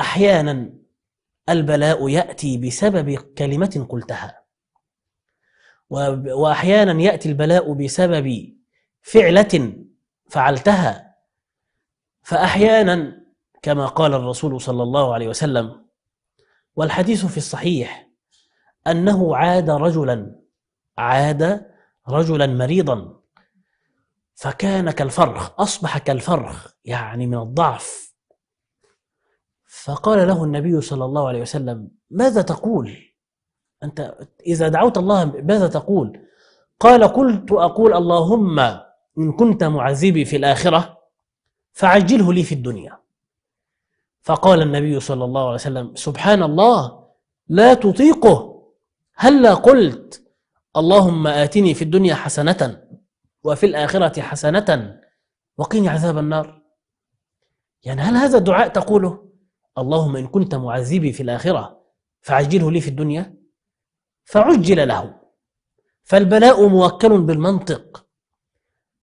احيانا البلاء ياتي بسبب كلمه قلتها واحيانا ياتي البلاء بسبب فعله فعلتها فاحيانا كما قال الرسول صلى الله عليه وسلم والحديث في الصحيح انه عاد رجلا عاد رجلا مريضا فكان كالفرخ اصبح كالفرخ يعني من الضعف فقال له النبي صلى الله عليه وسلم ماذا تقول أنت إذا دعوت الله ماذا تقول قال قلت أقول اللهم إن كنت معذبي في الآخرة فعجله لي في الدنيا فقال النبي صلى الله عليه وسلم سبحان الله لا تطيقه هلا قلت اللهم آتني في الدنيا حسنة وفي الآخرة حسنة وقيني عذاب النار يعني هل هذا دعاء تقوله اللهم إن كنت معذبي في الآخرة فعجله لي في الدنيا فعجل له فالبلاء موكل بالمنطق